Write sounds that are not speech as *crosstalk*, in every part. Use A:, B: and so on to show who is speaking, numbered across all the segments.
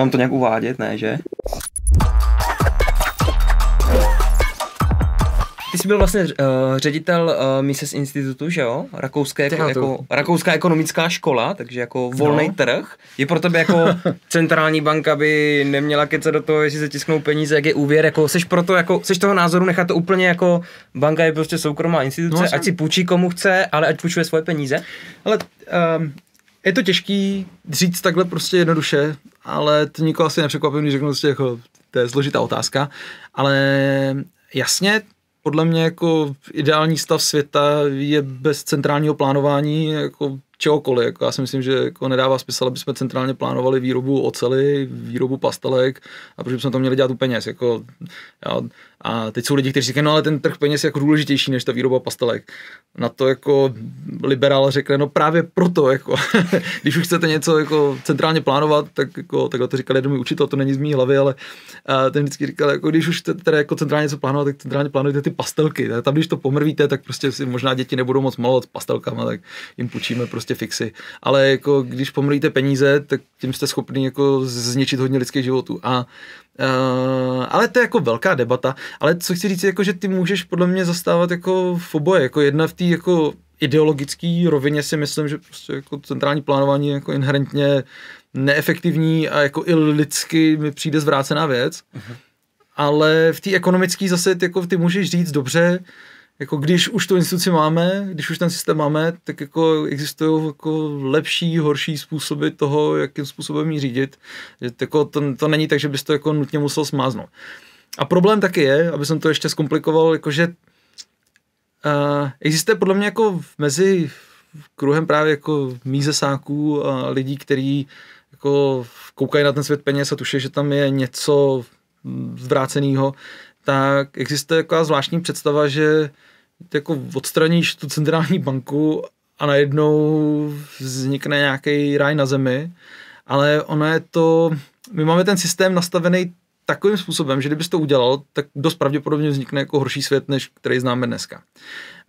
A: Mám to nějak uvádět, ne, že? Ty jsi byl vlastně uh, ředitel uh, eh, Mises Institutu, že jo? Rakouské, jako, jako, Rakouská ekonomická škola, takže jako volný no. trh. Je pro tebe jako *laughs* centrální banka by neměla kecat do toho, jestli se tisknou peníze, jak je úvěr, jako seš proto, jako seš toho názoru nechat to úplně jako banka je prostě soukromá instituce, no, ať jsem... si půjčí komu chce, ale ať půjčuje svoje
B: peníze. Ale um, je to těžký říct takhle prostě jednoduše, ale to nikoho asi nepřekvapím, když řeknu prostě jako, to je složitá otázka, ale jasně, podle mě jako ideální stav světa je bez centrálního plánování jako čehokoliv. Jako já si myslím, že jako nedává smysl, aby jsme centrálně plánovali výrobu oceli, výrobu pastelek a proč bychom to měli dělat u peněz. Jako, já a teď jsou lidi, kteří říkají, no ale ten trh peněz je jako důležitější než ta výroba pastelek. Na to jako liberál řekne, no právě proto, jako, *laughs* když už chcete něco jako centrálně plánovat, tak jako, takhle to říkal jeden můj učitel, to není z mý hlavy, ale a ten vždycky říkal, jako, když už chcete teda jako centrálně něco plánovat, tak centrálně plánujte ty pastelky. Tam, když to pomrvíte, tak prostě si možná děti nebudou moc malovat s pastelkama, tak jim půjčíme prostě fixy. Ale jako, když pomrvíte peníze, tak tím jste schopni jako zničit hodně lidských životů. A Eh, ale to je jako velká debata. Ale co chci říct, jako, že ty můžeš podle mě zastávat jako v oboje. Jako jedna v té jako ideologické rovině si myslím, že prostě jako centrální plánování je jako inherentně neefektivní a jako i lidsky mi přijde zvrácená věc. Uh-huh. Ale v té ekonomické zase ty, jako, ty můžeš říct, dobře, uh, jako když už tu instituci máme, když už ten systém máme, tak jako existují jako lepší, horší způsoby toho, jakým způsobem ji řídit. Že jako to, to, není tak, že bys to jako nutně musel smáznout. A problém taky je, aby jsem to ještě zkomplikoval, jakože uh, eh, existuje podle mě jako mezi kruhem právě jako mízesáků a lidí, kteří jako koukají na ten svět peněz a tuší, že tam je něco zvráceného, tak existuje taková zvláštní představa, že jako odstraníš tu centrální banku a najednou vznikne nějaký ráj na zemi, ale ono je to, my máme ten systém nastavený takovým způsobem, že kdybys to udělal, tak dost pravděpodobně vznikne jako horší svět, než který známe dneska.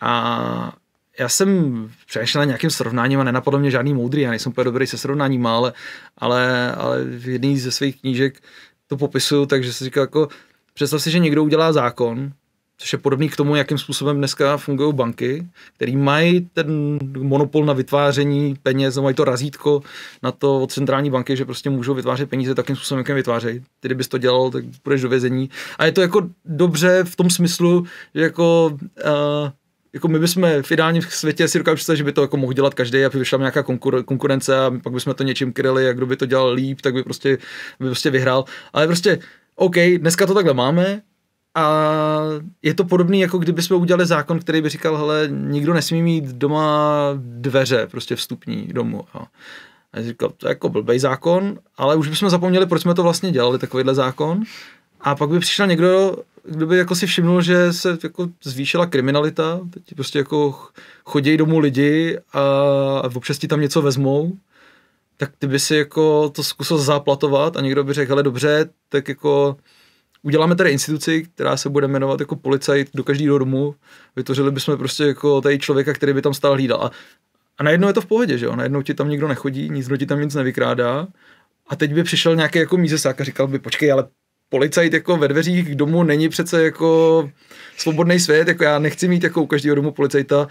B: A já jsem přešel na nějakým srovnáním a nenapadlo mě žádný moudrý, já nejsem úplně dobrý se srovnáním, ale, ale, ale v jedné ze svých knížek to popisuju, takže se říkal jako, představ si, že někdo udělá zákon, což je podobný k tomu, jakým způsobem dneska fungují banky, které mají ten monopol na vytváření peněz, mají to razítko na to od centrální banky, že prostě můžou vytvářet peníze takým způsobem, jakým vytvářejí. Ty, kdybys to dělal, tak půjdeš do vězení. A je to jako dobře v tom smyslu, že jako uh, jako my bychom v ideálním světě si dokážeme představit, že by to jako mohl dělat každý, aby vyšla nějaká konkurence a pak bychom to něčím kryli a kdo by to dělal líp, tak by prostě, by prostě vyhrál. Ale prostě OK, dneska to takhle máme, a je to podobný, jako kdyby jsme udělali zákon, který by říkal, hele, nikdo nesmí mít doma dveře, prostě vstupní domu. Jo. A já říkal, to je jako blbej zákon, ale už bychom zapomněli, proč jsme to vlastně dělali, takovýhle zákon. A pak by přišel někdo, kdo by jako si všimnul, že se jako zvýšila kriminalita, teď prostě jako chodí domů lidi a, a občas ti tam něco vezmou, tak ty by si jako to zkusil záplatovat a někdo by řekl, hele dobře, tak jako uděláme tady instituci, která se bude jmenovat jako policajt do každého domu, vytvořili bychom prostě jako tady člověka, který by tam stál hlídal. A, a najednou je to v pohodě, že jo? Najednou ti tam nikdo nechodí, nic ti tam nic nevykrádá. A teď by přišel nějaký jako mízesák a říkal by, počkej, ale policajt jako ve dveřích domu není přece jako svobodný svět, jako já nechci mít jako u každého domu policajta.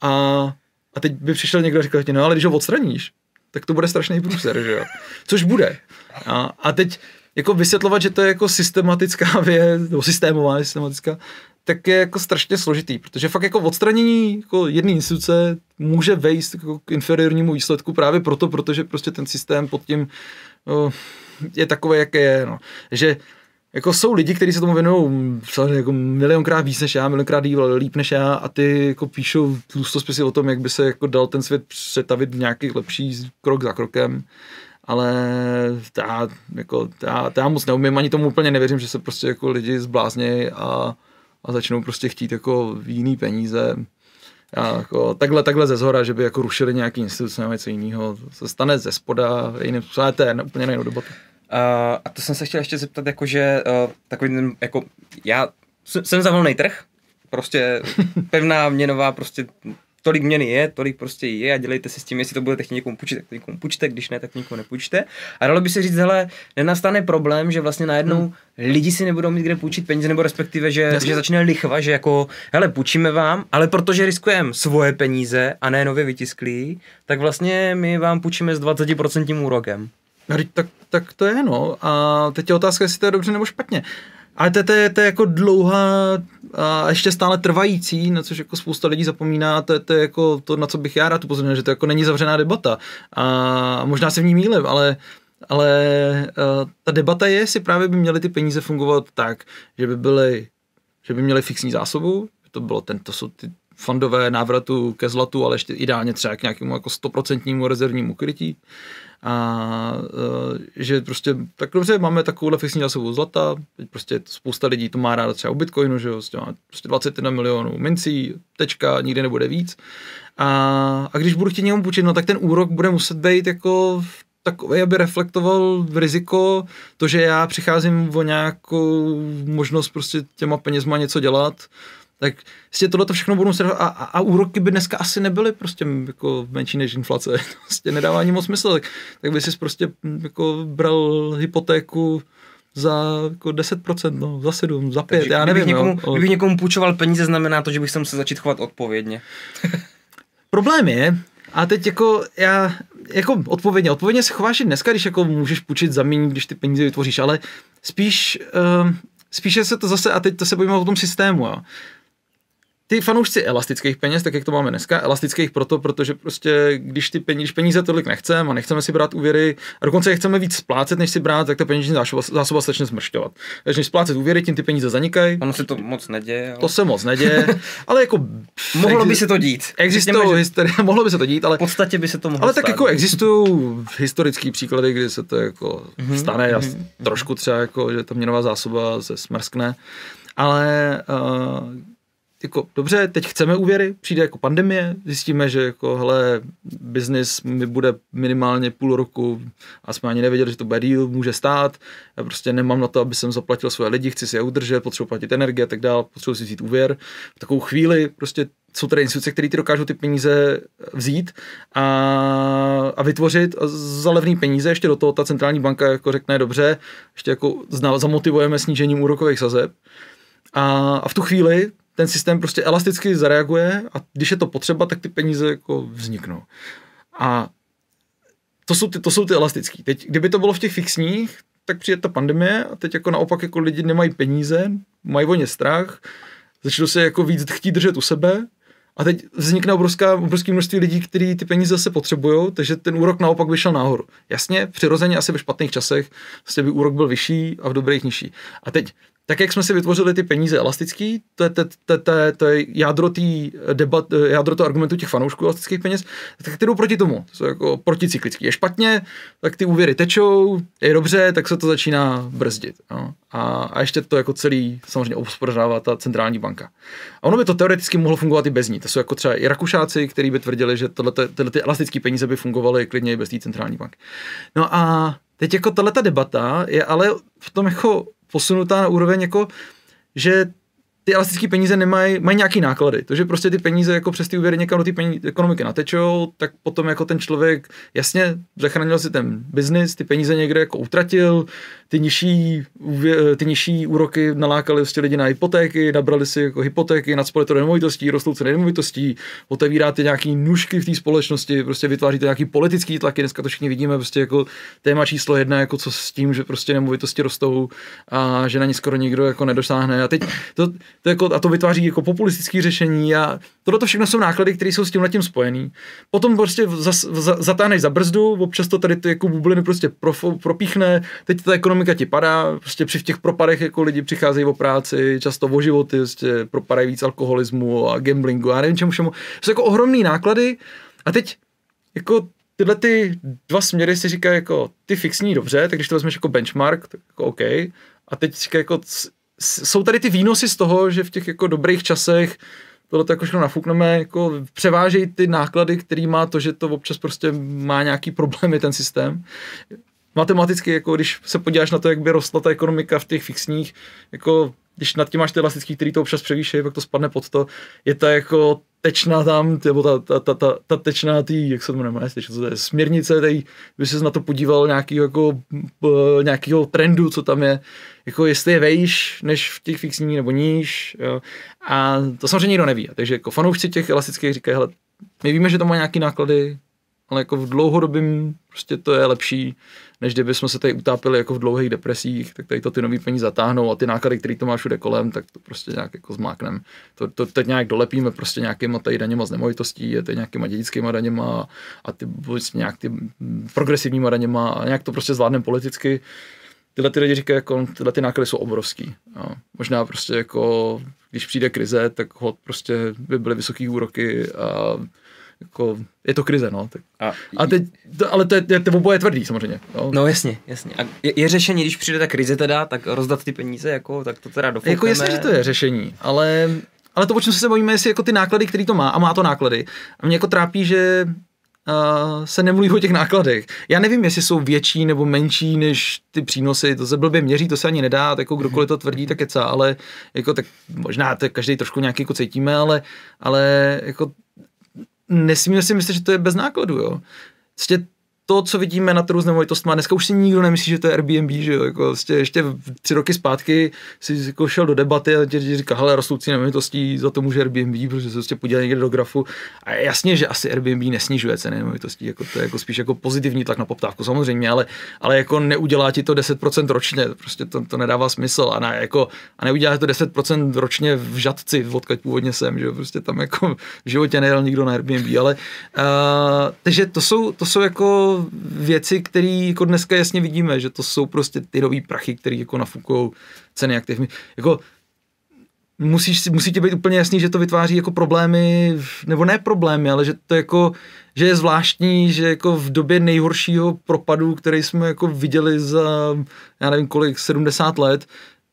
B: A, a teď by přišel někdo a říkal ti, no ale když ho odstraníš, tak to bude strašný průser, že jo? Což bude. A, a teď jako vysvětlovat, že to je jako systematická *laughs* věc, nebo systémová, systematická, tak je jako strašně složitý, protože fakt jako odstranění jako jedné instituce může vejst jako k inferiornímu výsledku právě proto, protože prostě ten systém pod tím no, je takový, jak je. No. Že jako jsou lidi, kteří se tomu věnují mm, jako milionkrát víc než já, milionkrát líp než já a ty jako píšou tlustospisy o tom, jak by se jako dal ten svět přetavit v nějaký lepší krok za krokem ale já, jako, já, já moc neumím, ani tomu úplně nevěřím, že se prostě jako lidi zbláznějí a, a začnou prostě chtít jako jiný peníze. Já, jako, takhle, takhle ze zhora, že by jako rušili nějaký instituce nebo něco jiného. Se stane ze spoda, jiným způsobem, to je úplně nejnou debatu. Uh, a to jsem se chtěl ještě zeptat, jakože uh, takový, jako já jsem, jsem za
A: volný trh, prostě *laughs* pevná měnová, prostě tolik měny je, tolik prostě je a dělejte si s tím, jestli to budete chtít někomu půjčit, tak to někomu půjčte, když ne, tak někomu nepůjčte. A dalo by se říct, hele, nenastane problém, že vlastně najednou hmm. lidi si nebudou mít kde půjčit peníze, nebo respektive, že, Jasně. že začne lichva, že jako, hele, půjčíme vám, ale protože riskujeme svoje peníze a ne nově vytisklí, tak vlastně my vám půjčíme s 20% úrokem. No, tak, tak to je,
B: no. A teď je otázka, jestli to je dobře nebo špatně. Ale to, to, je, to je jako dlouhá a ještě stále trvající, na což jako spousta lidí zapomíná, to, to je jako to, na co bych já rád upozornil, že to jako není zavřená debata. A možná se v ní mílim, ale ale eh, ta debata je, jestli právě by měly ty peníze fungovat tak, že by byly, že by měly fixní zásobu, to bylo ten, to jsou ty, fondové návratu ke zlatu, ale ještě ideálně třeba k nějakému jako stoprocentnímu rezervnímu krytí. A e, že prostě tak dobře, máme takovouhle fixní zásobu zlata, teď prostě spousta lidí to má ráda třeba u Bitcoinu, že jo, prostě 21 prostě milionů mincí, tečka, nikdy nebude víc. A, a když budu chtít němu půjčit, no tak ten úrok bude muset být jako takový, aby reflektoval riziko, to, že já přicházím o nějakou možnost prostě těma penězma něco dělat, tak vlastně tohle to všechno budou se a, a, a, úroky by dneska asi nebyly prostě jako menší než inflace. To vlastně *laughs* prostě nedává ani moc smysl. Tak, tak by si prostě jako bral hypotéku za jako 10%, no, za 7, za 5, Takže já nevím. Kdybych no. někomu, no, kdybych někomu půjčoval peníze, znamená to, že bych se musel začít chovat odpovědně. *laughs* Problém je, a teď jako já, jako odpovědně, odpovědně se chováš i dneska, když jako můžeš půjčit za méně, když ty peníze vytvoříš, ale spíš, uh, eh, spíše se to zase, a teď to se bojíme o tom systému, jo ty fanoušci elastických peněz, tak jak to máme dneska, elastických proto, protože prostě když ty peníze, když peníze tolik nechceme a nechceme si brát úvěry, a dokonce je chceme víc splácet, než si brát, tak ta peněžní zásoba, zásoba se začne zmršťovat. Takže než splácet úvěry, tím ty peníze zanikají. Ono se to moc neděje. Ale... To se moc neděje, *laughs* ale jako... mohlo by se to dít. Existují že... historie, *laughs* mohlo by se to dít, ale... V podstatě by se to mohlo Ale stát. tak jako no. existují historické příklady, kdy se to jako mm-hmm, stane mm-hmm, a mhm, trošku mhm. třeba jako, že ta měnová zásoba se smrskne, ale uh, jako dobře, teď chceme úvěry, přijde jako pandemie, zjistíme, že jako hele, biznis mi bude minimálně půl roku a jsme ani nevěděli, že to bude deal, může stát, já prostě nemám na to, aby jsem zaplatil svoje lidi, chci si je udržet, potřebuji platit energie a tak dál, potřebuji si vzít úvěr. V takovou chvíli prostě jsou tady instituce, které ti dokážou ty peníze vzít a, a vytvořit za levný peníze. Ještě do toho ta centrální banka jako řekne, dobře, ještě jako zamotivujeme snížením úrokových sazeb. A, a v tu chvíli ten systém prostě elasticky zareaguje a když je to potřeba, tak ty peníze jako vzniknou. A to jsou ty, to jsou ty elastický. Teď, kdyby to bylo v těch fixních, tak přijde ta pandemie a teď jako naopak jako lidi nemají peníze, mají o ně strach, začnou se jako víc chtít držet u sebe a teď vznikne obrovská, obrovské množství lidí, kteří ty peníze zase potřebují, takže ten úrok naopak vyšel nahoru. Jasně, přirozeně asi ve špatných časech vlastně by úrok byl vyšší a v dobrých nižší. A teď tak jak jsme si vytvořili ty peníze elastický, to je, to, to, to, to je jádro, tý eh, debat, eh, jádro to argumentu těch fanoušků elastických peněz, tak ty jdou proti tomu. To jsou jako proticyklický. Je špatně, tak ty úvěry tečou, je dobře, tak se to začíná brzdit. No. A, a ještě to jako celý samozřejmě obspodřává ta centrální banka. A ono by to teoreticky mohlo fungovat i bez ní. To jsou jako třeba i Rakušáci, kteří by tvrdili, že tohleto, tyhle ty elastické peníze by fungovaly klidně i bez té centrální banky. No a teď jako tahle debata je ale v tom jako posunutá na úroveň jako, že ty elastické peníze nemají, mají nějaký náklady. To, že prostě ty peníze jako přes ty úvěry někam do té ekonomiky natečou, tak potom jako ten člověk, jasně, zachránil si ten biznis, ty peníze někde jako utratil, ty nižší, ty nižší úroky nalákaly vlastně prostě lidi na hypotéky, nabrali si jako hypotéky, nadspali to nemovitostí, rostou ceny nemovitostí, otevíráte nějaký nůžky v té společnosti, prostě vytváříte nějaký politický tlaky, dneska to všichni vidíme, prostě jako téma číslo jedna, jako co s tím, že prostě nemovitosti rostou a že na ně skoro nikdo jako nedosáhne. A teď to, to jako, a to vytváří jako populistické řešení a tohle to všechno jsou náklady, které jsou s tím tím spojený. Potom prostě zas, za, zatáhneš za brzdu, občas to tady ty jako bubliny prostě pro, propíchne, teď to jako ekonomika ti padá, prostě při těch propadech jako lidi přicházejí o práci, často o životy, prostě propadají víc alkoholismu a gamblingu a nevím čemu všemu. Jsou jako ohromné náklady a teď jako tyhle ty dva směry si říká jako ty fixní dobře, tak když to vezmeš jako benchmark, tak jako OK. A teď říká jako jsou tady ty výnosy z toho, že v těch jako dobrých časech tohle to jako všechno nafukneme, jako převážejí ty náklady, který má to, že to občas prostě má nějaký problémy ten systém matematicky, jako když se podíváš na to, jak by rostla ta ekonomika v těch fixních, jako když nad tím máš ty elastický, který to občas převýšejí, pak to spadne pod to, je ta jako tečná tam, nebo ta, ta, ta, ta, ta tečná tý, jak se to jmenuje, tečná, co to je, směrnice, tady, by se na to podíval nějakýho, jako, nějakýho trendu, co tam je, jako jestli je vejš, než v těch fixních nebo níž, jo. a to samozřejmě nikdo neví, takže jako fanoušci těch elastických říkají, hele, my víme, že to má nějaký náklady, ale jako v dlouhodobém prostě to je lepší, než kdyby jsme se tady utápili jako v dlouhých depresích, tak tady to ty nový peníze zatáhnou a ty náklady, které to máš všude kolem, tak to prostě nějak jako zmáknem. To, to teď nějak dolepíme prostě nějakýma tady daněma z nemovitostí, je to nějakýma dědickýma daněma a ty, vlastně nějak ty progresivníma daněma a nějak to prostě zvládneme politicky. Tyhle ty lidi říkají, jako, tyhle ty náklady jsou obrovský. Jo. Možná prostě jako, když přijde krize, tak hod prostě by byly vysoké úroky a jako, je to krize, no. Tak. A, a teď, to, ale to je, je, to oboje tvrdý samozřejmě. No, no jasně, jasně. A je, je, řešení, když přijde ta krize teda, tak rozdat ty peníze, jako, tak to teda dofoukneme. Jako jasně, že to je řešení, ale, ale to, o čem se bojíme, jestli jako ty náklady, který to má, a má to náklady. A mě jako trápí, že Uh, se nemluví o těch nákladech. Já nevím, jestli jsou větší nebo menší než ty přínosy, to se blbě měří, to se ani nedá, tak jako kdokoliv to tvrdí, tak co, ale jako tak možná to každý trošku nějaký jako cítíme, ale, ale jako nesmíme si myslet, že to je bez nákladu, jo. Vlastně to, co vidíme na trhu s nemovitostmi, dneska už si nikdo nemyslí, že to je Airbnb, že jo, jako vlastně ještě tři roky zpátky si jako šel do debaty a ti říká, hele, rostoucí nemovitostí za to může Airbnb, protože se prostě podíval někde do grafu a jasně, že asi Airbnb nesnižuje ceny nemovitostí, jako to je jako spíš jako pozitivní tlak na poptávku samozřejmě, ale, ale jako neudělá ti to 10% ročně, prostě to, to nedává smysl a, na jako, a neudělá to 10% ročně v žadci, odkud původně jsem, že jo, prostě tam jako v životě nejel nikdo na Airbnb, ale uh, takže to jsou, to jsou jako věci, které jako dneska jasně vidíme, že to jsou prostě ty nový prachy, které jako nafukují ceny aktiv. Jako musíš, musí ti být úplně jasný, že to vytváří jako problémy, nebo ne problémy, ale že to jako, že je zvláštní, že jako v době nejhoršího propadu, který jsme jako viděli za, já nevím kolik, 70 let,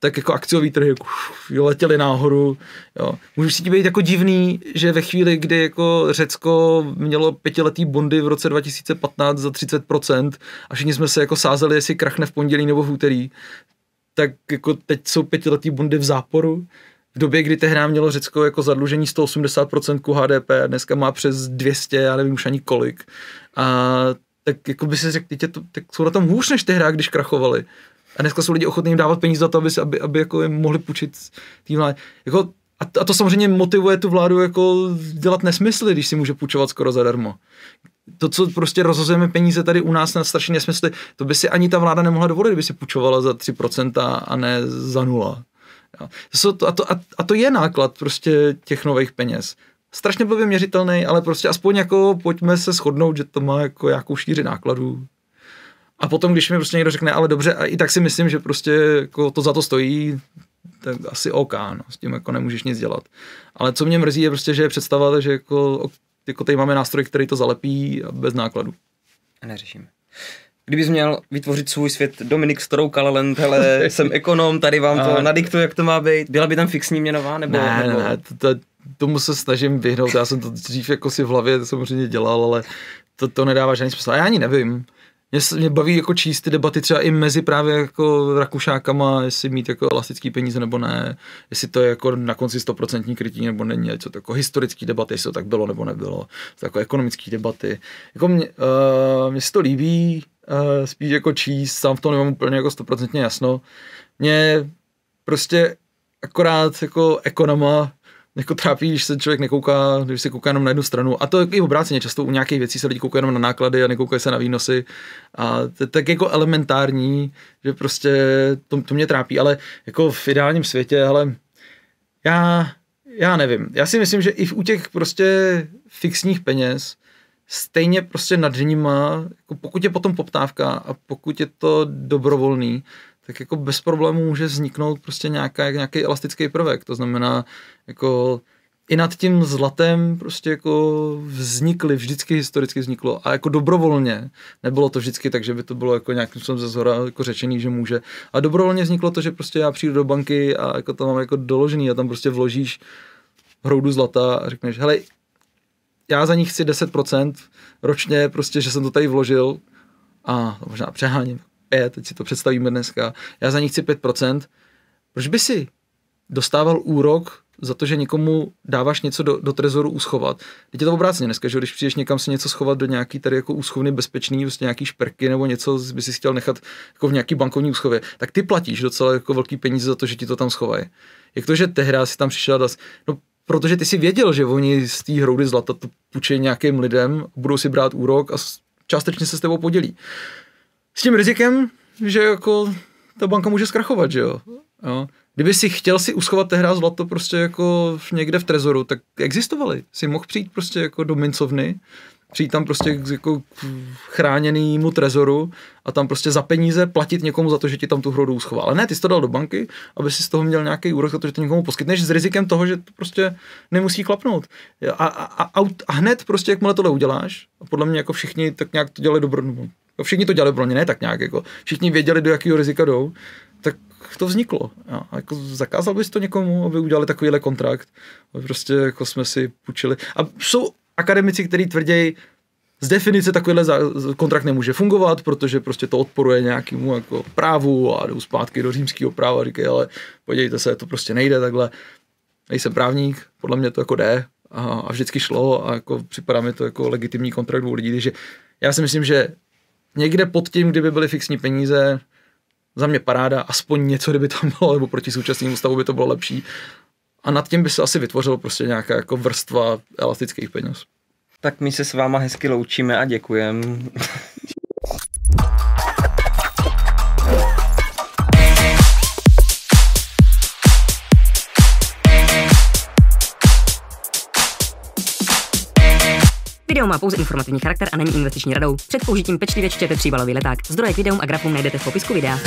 B: tak jako akciový trhy uf, jako, letěly nahoru. Jo. si ti být jako divný, že ve chvíli, kdy jako Řecko mělo pětiletý bondy v roce 2015 za 30% a všichni jsme se jako sázeli, jestli krachne v pondělí nebo v úterý, tak jako teď jsou pětiletý bondy v záporu. V době, kdy tehdy mělo Řecko jako zadlužení 180% ku HDP a dneska má přes 200, já nevím už ani kolik. A tak jako by si řekl, tě to, tak jsou na tom hůř než hra, když krachovali. A dneska jsou lidi ochotní jim dávat peníze za to, aby, aby, aby jako jim mohli půjčit tý vládě. Jako, a, to, a to samozřejmě motivuje tu vládu jako dělat nesmysly, když si může půjčovat skoro zadarmo. To, co prostě rozhozujeme peníze tady u nás na strašně nesmysly, to by si ani ta vláda nemohla dovolit, kdyby si půjčovala za 3% a ne za nula. A To, a, to, a, to je náklad prostě těch nových peněz strašně by měřitelný, ale prostě aspoň jako pojďme se shodnout, že to má jako nějakou šíři nákladů. A potom, když mi prostě někdo řekne, ale dobře, a i tak si myslím, že prostě jako to za to stojí, tak asi OK, no, s tím jako nemůžeš nic dělat. Ale co mě mrzí je prostě, že je představa, že jako, jako tady máme nástroj, který to zalepí bez nákladu. A neřešíme. Kdybys měl vytvořit svůj svět Dominik Stroukalelent, hele, jsem ekonom, tady vám to
A: nadiktuju, jak to má být. Byla by tam fixní měnová? Nebo, ne, nebo... ne,
B: to, to, tomu se snažím vyhnout. Já jsem to dřív jako si v hlavě samozřejmě dělal, ale to, to nedává žádný smysl. já ani nevím mě, mě baví jako číst ty debaty třeba i mezi právě jako Rakušákama, jestli mít jako elastický peníze nebo ne, jestli to je jako na konci stoprocentní krytí nebo není, co to jako historický debaty, jestli to tak bylo nebo nebylo, to jako ekonomické debaty. Jako mě, uh, mě se to líbí, uh, spíš jako číst, sám v tom nemám úplně jako stoprocentně jasno. Mě prostě akorát jako ekonoma jako trápí, když se člověk nekouká, když se kouká jenom na jednu stranu. A to je i obráceně, často u nějakých věcí se lidi koukají jenom na náklady a nekoukají se na výnosy. A to je tak jako elementární, že prostě to, to mě trápí, ale jako v ideálním světě, ale já, já nevím. Já si myslím, že i u těch prostě fixních peněz, stejně prostě nad nima, jako pokud je potom poptávka a pokud je to dobrovolný, tak jako bez problémů může vzniknout prostě nějaká, nějaký elastický prvek. To znamená, jako i nad tím zlatem prostě jako vznikly, vždycky historicky vzniklo a jako dobrovolně, nebylo to vždycky tak, že by to bylo jako nějakým způsobem ze zhora jako řečený, že může. A dobrovolně vzniklo to, že prostě já přijdu do banky a jako to mám jako doložený a tam prostě vložíš hroudu zlata a řekneš, hele, já za ní chci 10% ročně, prostě, že jsem to tady vložil a možná přeháním, 5, e, teď si to představíme dneska, já za ní chci 5%, proč by si dostával úrok za to, že někomu dáváš něco do, do trezoru uschovat. Teď je to obráceně dneska, že když přijdeš někam si něco schovat do nějaký tady jako úschovny bezpečný, prostě nějaký šperky nebo něco, by si chtěl nechat jako v nějaký bankovní úschově, tak ty platíš docela jako velký peníze za to, že ti to tam schovají. Jak to, že tehda si tam přišel das, no protože ty si věděl, že oni z té hroudy zlata to půjčí nějakým lidem, budou si brát úrok a částečně se s tebou podělí s tím rizikem, že jako ta banka může zkrachovat, že jo. jo. Kdyby si chtěl si uschovat tehrá zlato prostě jako někde v trezoru, tak existovaly. Si mohl přijít prostě jako do mincovny, přijít tam prostě jako k chráněnému trezoru a tam prostě za peníze platit někomu za to, že ti tam tu hrodu uschová. Ale ne, ty jsi to dal do banky, aby si z toho měl nějaký úrok za to, že to někomu poskytneš s rizikem toho, že to prostě nemusí klapnout. A, a, a, a hned prostě, jakmile tohle uděláš, a podle mě jako všichni tak nějak to dělají dobrodnou, Jo, no, všichni to dělali pro ně, ne tak nějak, jako, všichni věděli, do jakého rizika jdou, tak to vzniklo. Jo. A jako zakázal bys to někomu, aby udělali takovýhle kontrakt. Prostě jako jsme si půjčili. A jsou akademici, kteří tvrdí, z definice takovýhle kontrakt nemůže fungovat, protože prostě to odporuje nějakému jako právu a jdou zpátky do římského práva a říkají, ale podívejte se, to prostě nejde takhle. Nejsem právník, podle mě to jako jde a, a vždycky šlo a jako připadá mi to jako legitimní kontrakt dvou lidí, takže já si myslím, že někde pod tím, kdyby byly fixní peníze, za mě paráda, aspoň něco, kdyby tam bylo, nebo proti současnému stavu by to bylo lepší. A nad tím by se asi vytvořilo prostě nějaká jako vrstva elastických peněz. Tak my se s váma hezky loučíme a děkujeme.
A: Video má pouze informativní charakter a není investiční radou. Před použitím pečlivě čtěte příbalový leták. Zdroje k videům a grafům najdete v popisku videa.